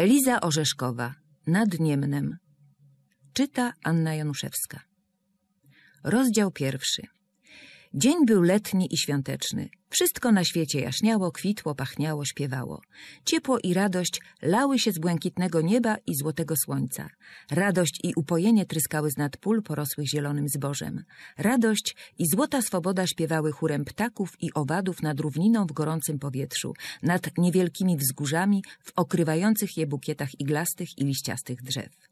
Eliza Orzeszkowa Nad Niemnem Czyta Anna Januszewska Rozdział pierwszy Dzień był letni i świąteczny. Wszystko na świecie jaśniało, kwitło, pachniało, śpiewało. Ciepło i radość lały się z błękitnego nieba i złotego słońca. Radość i upojenie tryskały z nad pól porosłych zielonym zbożem. Radość i złota swoboda śpiewały chórem ptaków i owadów nad równiną w gorącym powietrzu, nad niewielkimi wzgórzami, w okrywających je bukietach iglastych i liściastych drzew.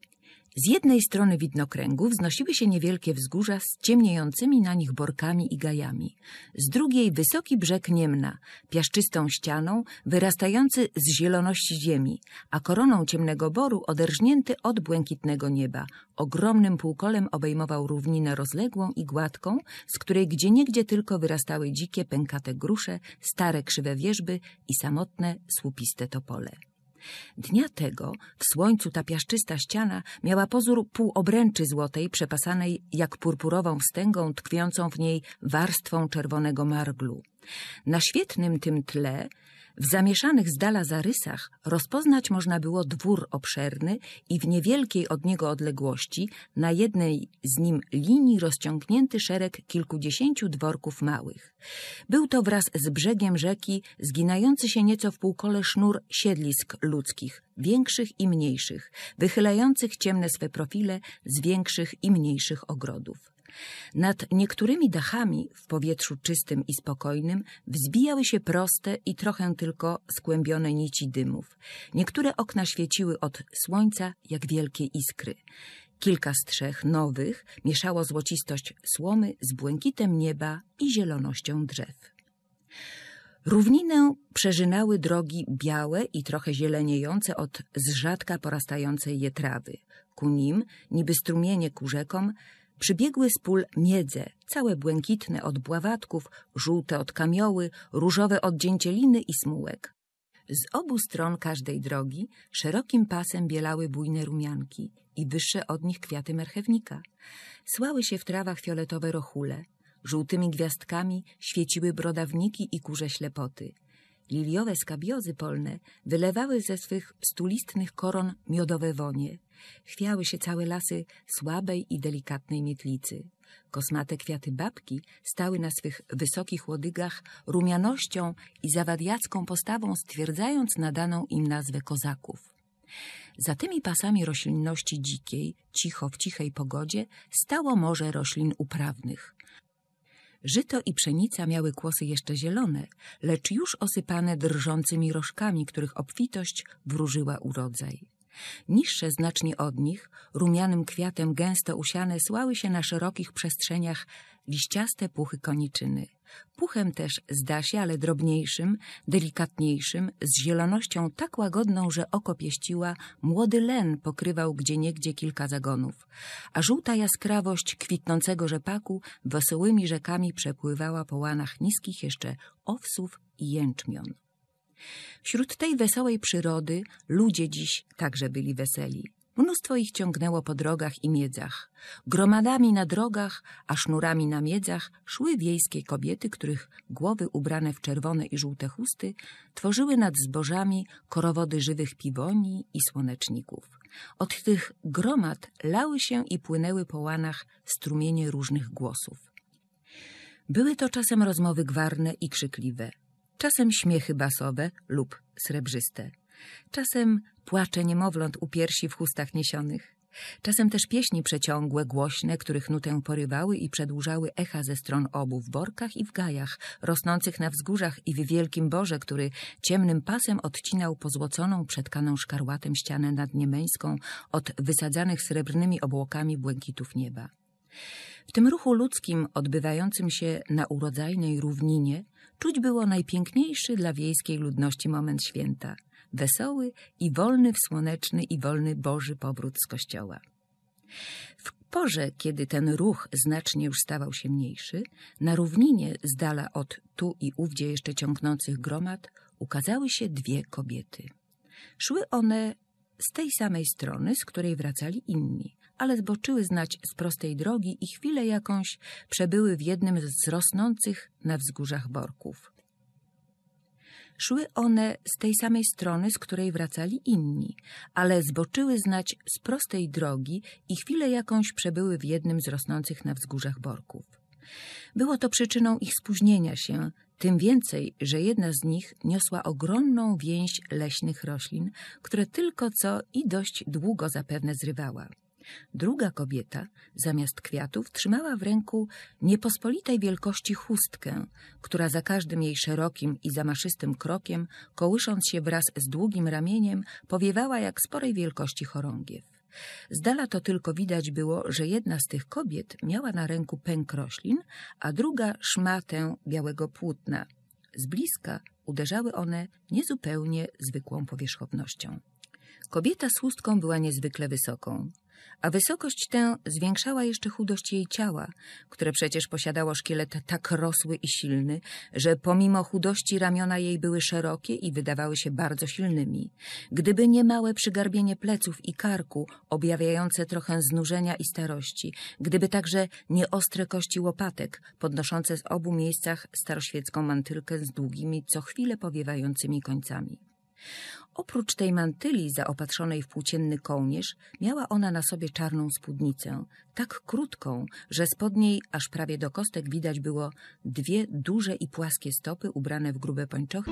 Z jednej strony widnokręgu wznosiły się niewielkie wzgórza z ciemniejącymi na nich borkami i gajami, z drugiej wysoki brzeg Niemna, piaszczystą ścianą, wyrastający z zieloności ziemi, a koroną ciemnego boru oderżnięty od błękitnego nieba. Ogromnym półkolem obejmował równinę rozległą i gładką, z której gdzieniegdzie tylko wyrastały dzikie, pękate grusze, stare krzywe wieżby i samotne, słupiste topole. Dnia tego w słońcu ta piaszczysta ściana miała pozór półobręczy złotej przepasanej jak purpurową wstęgą tkwiącą w niej warstwą czerwonego marglu. Na świetnym tym tle w zamieszanych z dala zarysach rozpoznać można było dwór obszerny i w niewielkiej od niego odległości na jednej z nim linii rozciągnięty szereg kilkudziesięciu dworków małych. Był to wraz z brzegiem rzeki zginający się nieco w półkole sznur siedlisk ludzkich, większych i mniejszych, wychylających ciemne swe profile z większych i mniejszych ogrodów. Nad niektórymi dachami w powietrzu czystym i spokojnym wzbijały się proste i trochę tylko skłębione nici dymów. Niektóre okna świeciły od słońca jak wielkie iskry. Kilka strzech nowych mieszało złocistość słomy z błękitem nieba i zielonością drzew. Równinę przeżynały drogi białe i trochę zieleniejące od zrzadka porastającej je trawy. Ku nim, niby strumienie ku rzekom, Przybiegły z pól miedze, całe błękitne od bławatków, żółte od kamioły, różowe od dzięcieliny i smułek. Z obu stron każdej drogi szerokim pasem bielały bujne rumianki i wyższe od nich kwiaty marchewnika. Słały się w trawach fioletowe rochule, żółtymi gwiazdkami świeciły brodawniki i kurze ślepoty. Liliowe skabiozy polne wylewały ze swych stulistnych koron miodowe wonie. Chwiały się całe lasy słabej i delikatnej mietlicy. Kosmate kwiaty babki stały na swych wysokich łodygach rumianością i zawadiacką postawą, stwierdzając nadaną im nazwę kozaków. Za tymi pasami roślinności dzikiej, cicho w cichej pogodzie, stało morze roślin uprawnych. Żyto i pszenica miały kłosy jeszcze zielone, lecz już osypane drżącymi rożkami, których obfitość wróżyła urodzaj. Niższe znacznie od nich, rumianym kwiatem gęsto usiane, słały się na szerokich przestrzeniach liściaste puchy koniczyny. Puchem też zda się, ale drobniejszym, delikatniejszym, z zielonością tak łagodną, że oko pieściła, młody len pokrywał gdzieniegdzie kilka zagonów, a żółta jaskrawość kwitnącego rzepaku wesołymi rzekami przepływała po łanach niskich jeszcze owsów i jęczmion. Wśród tej wesołej przyrody ludzie dziś także byli weseli. Mnóstwo ich ciągnęło po drogach i miedzach. Gromadami na drogach, a sznurami na miedzach szły wiejskie kobiety, których głowy ubrane w czerwone i żółte chusty tworzyły nad zbożami korowody żywych piwoni i słoneczników. Od tych gromad lały się i płynęły po łanach strumienie różnych głosów. Były to czasem rozmowy gwarne i krzykliwe czasem śmiechy basowe lub srebrzyste, czasem płacze niemowląt u piersi w chustach niesionych, czasem też pieśni przeciągłe, głośne, których nutę porywały i przedłużały echa ze stron obu w borkach i w gajach, rosnących na wzgórzach i w wielkim borze, który ciemnym pasem odcinał pozłoconą, przetkaną szkarłatem ścianę nadniemeńską od wysadzanych srebrnymi obłokami błękitów nieba. W tym ruchu ludzkim odbywającym się na urodzajnej równinie czuć było najpiękniejszy dla wiejskiej ludności moment święta, wesoły i wolny w słoneczny i wolny Boży powrót z kościoła. W porze, kiedy ten ruch znacznie już stawał się mniejszy, na równinie z dala od tu i ówdzie jeszcze ciągnących gromad ukazały się dwie kobiety. Szły one z tej samej strony, z której wracali inni ale zboczyły znać z prostej drogi i chwilę jakąś przebyły w jednym z rosnących na wzgórzach borków. Szły one z tej samej strony, z której wracali inni, ale zboczyły znać z prostej drogi i chwilę jakąś przebyły w jednym z rosnących na wzgórzach borków. Było to przyczyną ich spóźnienia się, tym więcej, że jedna z nich niosła ogromną więź leśnych roślin, które tylko co i dość długo zapewne zrywała. Druga kobieta zamiast kwiatów trzymała w ręku niepospolitej wielkości chustkę, która za każdym jej szerokim i zamaszystym krokiem, kołysząc się wraz z długim ramieniem, powiewała jak sporej wielkości chorągiew. Z dala to tylko widać było, że jedna z tych kobiet miała na ręku pęk roślin, a druga szmatę białego płótna. Z bliska uderzały one niezupełnie zwykłą powierzchownością. Kobieta z chustką była niezwykle wysoką a wysokość tę zwiększała jeszcze chudość jej ciała, które przecież posiadało szkielet tak rosły i silny, że pomimo chudości ramiona jej były szerokie i wydawały się bardzo silnymi. Gdyby nie małe przygarbienie pleców i karku, objawiające trochę znużenia i starości, gdyby także nieostre kości łopatek, podnoszące z obu miejscach staroświecką mantylkę z długimi, co chwilę powiewającymi końcami. Oprócz tej mantyli zaopatrzonej w płócienny kołnierz, miała ona na sobie czarną spódnicę, tak krótką, że spod niej aż prawie do kostek widać było dwie duże i płaskie stopy ubrane w grube pończochy.